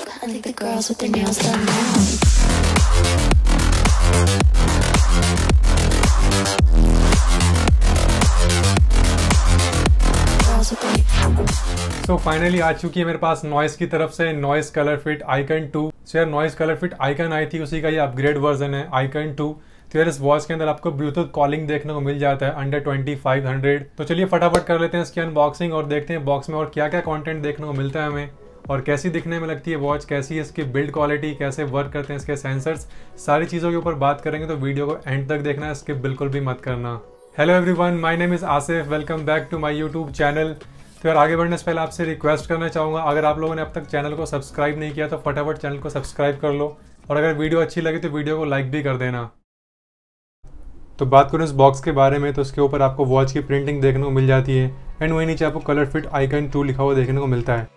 सो so finally आ चुकी है मेरे पास नॉइस की तरफ से Noise ColorFit Icon two so यार नॉइस कलर फिट आइकन आई थी उसी का ये अपग्रेड वर्जन है आइकन टू तो यार इस वॉच के अंदर आपको ब्लूटूथ कॉलिंग देखने को मिल जाता है अंडर 2500 तो चलिए फटाफट कर लेते हैं इसकी अनबॉक्सिंग और देखते हैं बॉक्स में और क्या क्या कंटेंट देखने को मिलता है हमें और कैसी दिखने में लगती है वॉच कैसी है इसकी बिल्ड क्वालिटी कैसे वर्क करते हैं इसके सेंसर्स सारी चीज़ों के ऊपर बात करेंगे तो वीडियो को एंड तक देखना इसके बिल्कुल भी मत करना hello everyone my name is Asif welcome back to my YouTube channel तो यार आगे बढ़ने से पहले आपसे रिक्वेस्ट करना चाहूँगा अगर आप लोगों ने अब तक चैनल को सब्सक्राइब नहीं किया तो फटाफट चैनल को सब्सक्राइब कर लो और अगर वीडियो अच्छी लगी तो वीडियो को लाइक भी कर देना तो बात करूँ इस बॉक्स के बारे में तो उसके ऊपर आपको वॉच की प्रिंटिंग देखने को मिल जाती है एंड वहीं नीचे आपको कलर फिट आइकन टू लिखा हुआ देखने को मिलता है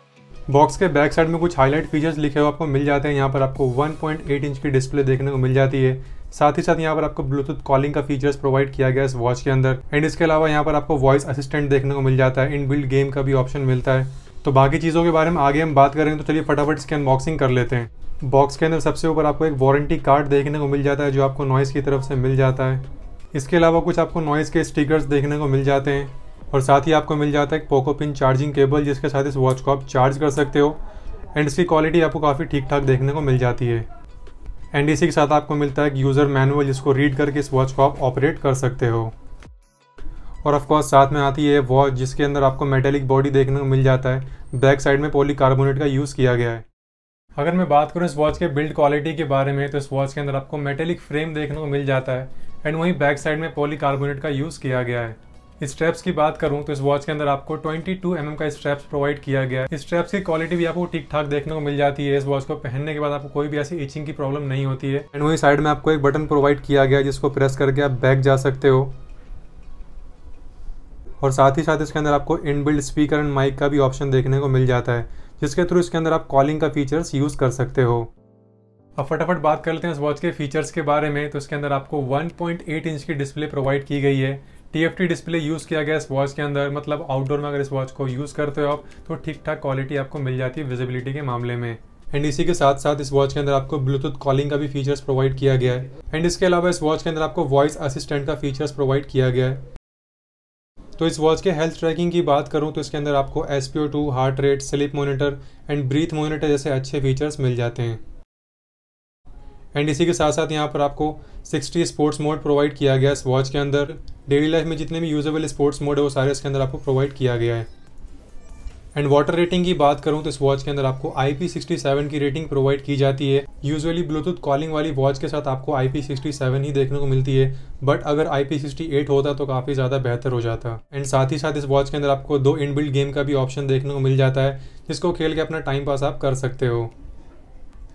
बॉक्स के बैक साइड में कुछ हाईलाइट फीचर्स लिखे हुए आपको मिल जाते हैं यहाँ पर आपको 1.8 इंच की डिस्प्ले देखने को मिल जाती है साथ ही साथ यहाँ पर आपको ब्लूटूथ कॉलिंग का फीचर्स प्रोवाइड किया गया इस वॉच के अंदर एंड इसके अलावा यहाँ पर आपको वॉइस असिस्टेंट देखने को मिल जाता है इन बिल्ड गेम का भी ऑप्शन मिलता है तो बाकी चीज़ों के बारे में आगे हम बात करेंगे तो चलिए फटाफट इसकी अनबॉक्सिंग कर लेते हैं बॉक्स के अंदर सबसे ऊपर आपको एक वारंटी कार्ड देखने को मिल जाता है जो आपको नॉइस की तरफ से मिल जाता है इसके अलावा कुछ आपको नॉइस के स्टिकर्स देखने को मिल जाते हैं और साथ ही आपको मिल जाता है एक पोको पिन चार्जिंग केबल जिसके साथ इस वॉच को आप चार्ज कर सकते हो एंड इसकी क्वालिटी आपको काफ़ी ठीक ठाक देखने को मिल जाती है एंड इसी के साथ आपको मिलता है एक यूज़र मैनुअल जिसको रीड करके इस वॉच को आप ऑपरेट कर सकते हो और ऑफकोर्स साथ में आती है वॉच जिसके अंदर आपको मेटेलिक बॉडी देखने को मिल जाता है बैक साइड में पॉलीकार्बोनेट का यूज़ किया गया है अगर मैं बात करूँ इस वॉच के बिल्ड क्वालिटी के बारे में तो इस वॉच के अंदर आपको मेटेलिक फ्रेम देखने को मिल जाता है एंड वहीं बैक साइड में पॉलीकार्बोनेट का यूज़ किया गया है स्ट्रैप्स की बात करूं तो इस वॉच के अंदर आपको 22 टू mm का स्ट्रैप्स प्रोवाइड किया गया है स्ट्रैप्स की क्वालिटी भी आपको ठीक ठाक देखने को मिल जाती है इस वॉच को पहनने के बाद आपको कोई भी ऐसी इचिंग की प्रॉब्लम नहीं होती है एंड वहीं साइड में आपको एक बटन प्रोवाइड किया गया जिसको प्रेस करके आप बैक जा सकते हो और साथ ही साथ इसके अंदर आपको इन स्पीकर एंड माइक का भी ऑप्शन देखने को मिल जाता है जिसके थ्रू इसके अंदर आप कॉलिंग का फीचर्स यूज़ कर सकते हो अब फटाफट बात कर लेते हैं इस वॉच के फीचर्स के बारे में तो इसके अंदर आपको 1.8 इंच की डिस्प्ले प्रोवाइड की गई है टी डिस्प्ले यूज़ किया गया इस वॉच के अंदर मतलब आउटडोर में अगर इस वॉच को यूज़ करते हो आप तो ठीक ठाक क्वालिटी आपको मिल जाती है विजिबिलिटी के मामले में एंड इसी के साथ साथ इस वॉच के अंदर आपको ब्लूटूथ कॉलिंग का भी फीचर्स प्रोवाइड किया गया है एंड इसके अलावा इस वॉच के अंदर आपको वॉइस असिस्टेंट का फीचर्स प्रोवाइड किया गया है तो इस वॉच के हेल्थ ट्रैकिंग की बात करूं तो इसके अंदर आपको S P heart rate sleep monitor and breath monitor जैसे अच्छे फीचर्स मिल जाते हैं एंड इसी के साथ साथ यहाँ पर आपको 60 स्पोर्ट्स मोड प्रोवाइड किया गया है इस वॉच के अंदर डेली लाइफ में जितने भी यूजेबल स्पोर्ट्स मोड है वो सारे इसके अंदर आपको प्रोवाइड किया गया है एंड वाटर रेटिंग की बात करूँ तो इस वॉच के अंदर आपको IP67 की रेटिंग प्रोवाइड की जाती है यूजुअली ब्लूटूथ कॉलिंग वाली वॉच के साथ आपको IP67 ही देखने को मिलती है बट अगर IP68 होता तो काफ़ी ज़्यादा बेहतर हो जाता एंड साथ ही साथ इस वॉच के अंदर आपको दो इनबिल्ट गेम का भी ऑप्शन देखने को मिल जाता है जिसको खेल के अपना टाइम पास आप कर सकते हो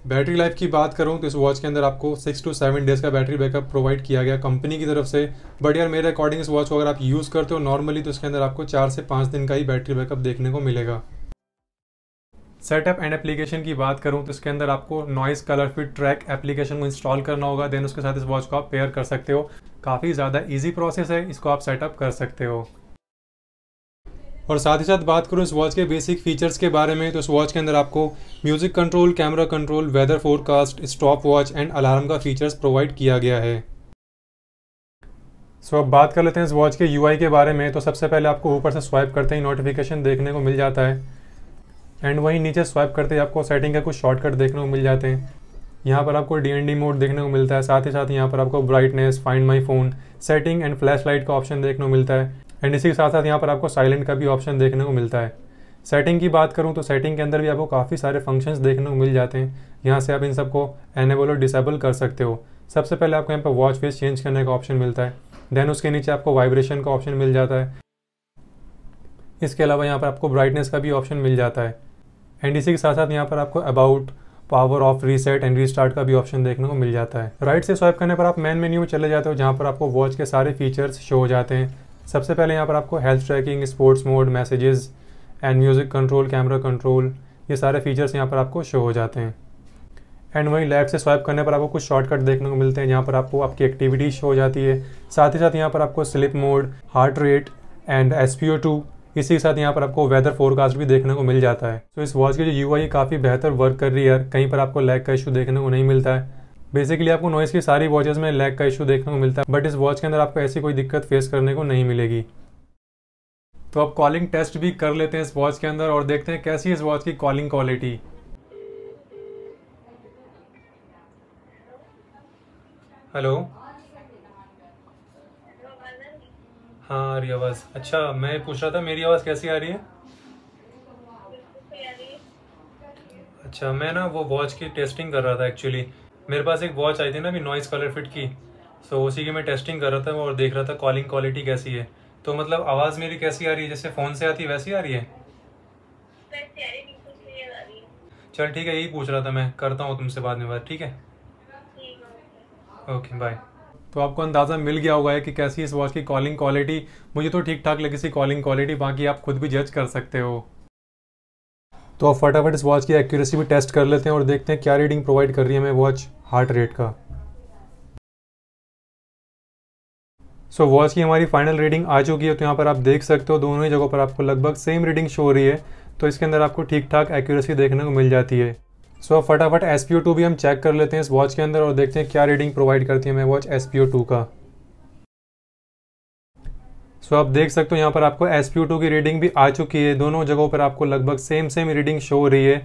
बैटरी लाइफ की बात करूँ तो इस वॉच के अंदर आपको सिक्स टू सेवन डेज़ का बैटरी बैकअप प्रोवाइड किया गया कंपनी की तरफ से बट यार मेरे अकॉर्डिंग इस वॉच को अगर आप यूज़ करते हो नॉर्मली तो इसके अंदर आपको चार से पाँच दिन का ही बैटरी बैकअप देखने को मिलेगा सेटअप एंड एप्लीकेशन की बात करूँ तो इसके अंदर आपको Noise ColorFit track application को इंस्टॉल करना होगा देन उसके साथ इस वॉच को आप पेयर कर सकते हो काफ़ी ज़्यादा ईजी प्रोसेस है इसको आप सेटअप कर सकते हो और साथ ही साथ बात करूँ इस वॉच के बेसिक फीचर्स के बारे में तो इस वॉच के अंदर आपको music control camera control weather forecast stopwatch and alarm का फीचर्स प्रोवाइड किया गया है सो so, अब बात कर लेते हैं इस वॉच के यूआई के बारे में तो सबसे पहले आपको ऊपर से स्वाइप करते ही नोटिफिकेशन देखने को मिल जाता है एंड वहीं नीचे स्वाइप करते ही आपको सेटिंग का कुछ शॉर्टकट देखने को मिल जाते हैं यहाँ पर आपको डी एन डी मोड देखने को मिलता है साथ ही साथ यहाँ पर आपको brightness find my phone setting and flash light का ऑप्शन देखने को मिलता है एंड इसी के साथ साथ यहाँ पर आपको साइलेंट का भी ऑप्शन देखने को मिलता है सेटिंग की बात करूँ तो सेटिंग के अंदर भी आपको काफ़ी सारे फंक्शंस देखने को मिल जाते हैं यहाँ से आप इन सबको एनेबल और डिसेबल कर सकते हो सबसे पहले आपको यहाँ पर वॉच फेस चेंज करने का ऑप्शन मिलता है देन उसके नीचे आपको वाइब्रेशन का ऑप्शन मिल जाता है इसके अलावा यहाँ पर आपको ब्राइटनेस का भी ऑप्शन मिल जाता है एंड इसी के साथ साथ यहाँ पर आपको about power off reset and restart का भी ऑप्शन देखने को मिल जाता है राइट right से स्वाइप करने पर आप मेन मेन्यू में चले जाते हो जहाँ पर आपको वॉच के सारे फीचर्स शो हो जाते हैं सबसे पहले यहाँ पर आपको health tracking sports mode messages and music control camera control ये सारे फीचर्स यहाँ पर आपको शो हो जाते हैं एंड वहीं लेफ्ट से स्वाइप करने पर आपको कुछ शॉर्टकट देखने को मिलते हैं जहाँ पर आपको आपकी एक्टिविटी शो हो जाती है साथ ही साथ यहाँ पर आपको sleep mode heart rate and S P O two इसी के साथ यहाँ पर आपको वेदर फोरकास्ट भी देखने को मिल जाता है तो so, इस वॉच की जो यू आई काफ़ी बेहतर वर्क कर रही है कहीं पर आपको लैग का इशू देखने को नहीं मिलता है बेसिकली आपको नॉइस की सारी वॉचेस में लैग का इशू देखने को मिलता है बट इस वॉच के अंदर आपको ऐसी कोई दिक्कत फेस करने को नहीं मिलेगी तो आप कॉलिंग टेस्ट भी कर लेते हैं इस वॉच के अंदर और देखते हैं कैसी इस वॉच की कॉलिंग क्वालिटी हेलो हाँ आ रही आवाज़ अच्छा मैं पूछ रहा था मेरी आवाज़ कैसी आ रही है अच्छा मैं ना वो वॉच की टेस्टिंग कर रहा था एक्चुअली मेरे पास एक वॉच आई थी ना अभी नॉइस कलर फिट की सो so, उसी की मैं टेस्टिंग कर रहा था और देख रहा था कॉलिंग क्वालिटी कैसी है तो मतलब आवाज़ मेरी कैसी आ रही है जैसे फ़ोन से आती है वैसी आ रही है चल ठीक है यही पूछ रहा था मैं करता हूँ तुमसे बाद में बात ठीक है ओके बाय तो आपको अंदाज़ा मिल गया होगा कि कैसी इस वॉच की कॉलिंग क्वालिटी मुझे तो ठीक ठाक लगी सी कॉलिंग क्वालिटी बाकी आप खुद भी जज कर सकते हो तो आप फटाफट इस वॉच की एक्यूरेसी भी टेस्ट कर लेते हैं और देखते हैं क्या रीडिंग प्रोवाइड कर रही है हमें वॉच हार्ट रेट का सो so, वॉच की हमारी फाइनल रीडिंग आ चुकी है तो यहाँ पर आप देख सकते हो दोनों ही जगहों पर आपको लगभग सेम रीडिंग शो हो रही है तो इसके अंदर आपको ठीक ठाक एक्यूरेसी देखने को मिल जाती है सो so, फटाफट एस पी भी हम चेक कर लेते हैं इस वॉच के अंदर और देखते हैं क्या रीडिंग प्रोवाइड करती है हमें वॉच एस पी का सो आप देख सकते हो यहाँ पर आपको एस पी की रीडिंग भी आ चुकी है दोनों जगहों पर आपको लगभग सेम सेम रीडिंग शो हो रही है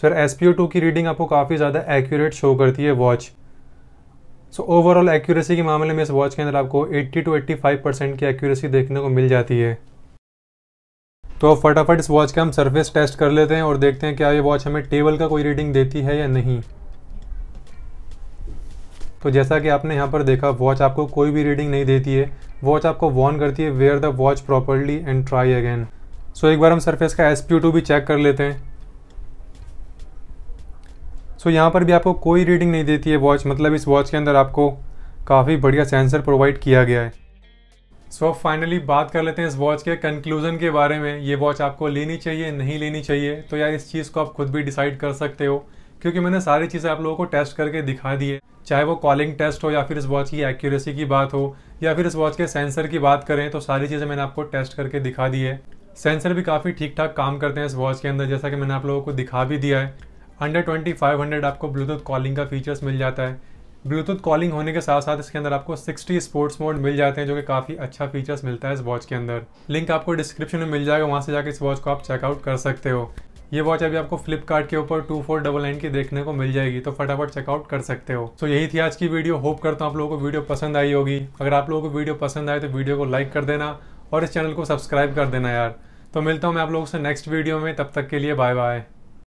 सर एस पी की रीडिंग आपको काफ़ी ज़्यादा एक्यूरेट शो करती है वॉच सो ओवरऑल एक्यूरेसी के मामले में इस वॉच के अंदर आपको 80 टू 85 परसेंट की एक्यूरेसी देखने को मिल जाती है तो फटाफट इस वॉच का हम सरफेस टेस्ट कर लेते हैं और देखते हैं क्या ये वॉच हमें टेबल का कोई रीडिंग देती है या नहीं तो जैसा कि आपने यहाँ पर देखा वॉच आपको कोई भी रीडिंग नहीं देती है वॉच आपको वॉर्न करती है wear the watch properly and try again so एक बार हम सरफेस का एस भी चेक कर लेते हैं सो so, यहाँ पर भी आपको कोई रीडिंग नहीं देती है वॉच मतलब इस वॉच के अंदर आपको काफ़ी बढ़िया सेंसर प्रोवाइड किया गया है सो so, फाइनली बात कर लेते हैं इस वॉच के कंक्लूजन के बारे में ये वॉच आपको लेनी चाहिए नहीं लेनी चाहिए तो यार इस चीज़ को आप खुद भी डिसाइड कर सकते हो क्योंकि मैंने सारी चीज़ें आप लोगों को टेस्ट करके दिखा दी है चाहे वो कॉलिंग टेस्ट हो या फिर इस वॉच की एक्यूरेसी की बात हो या फिर इस वॉच के सेंसर की बात करें तो सारी चीज़ें मैंने आपको टेस्ट करके दिखा दी है सेंसर भी काफ़ी ठीक ठाक काम करते हैं इस वॉच के अंदर जैसा कि मैंने आप लोगों को दिखा भी दिया है अंडर ट्वेंटी फाइव हंड्रेड आपको ब्लूटूथ कॉलिंग का फीचर्स मिल जाता है ब्लूटूथ कॉलिंग होने के साथ साथ इसके अंदर आपको 60 स्पोर्ट्स मोड मिल जाते हैं जो कि काफ़ी अच्छा फीचर्स मिलता है इस वॉच के अंदर लिंक आपको डिस्क्रिप्शन में मिल जाएगा वहाँ से जाकर इस वॉच को आप चेकआउट कर सकते हो ये वॉच अभी आपको फ्लिपकार्ट के ऊपर टू फोर डबल नाइन की देखने को मिल जाएगी तो फटाफट चेकआउट कर सकते हो तो so, यही थी आज की वीडियो होप करता हूँ आप लोगों को वीडियो पसंद आई होगी अगर आप लोगों को वीडियो पसंद आए तो वीडियो को लाइक कर देना और इस चैनल को सब्सक्राइब कर देना यार तो मिलता हूँ मैं आप लोगों से नेक्स्ट वीडियो में तब तक के लिए बाय बाय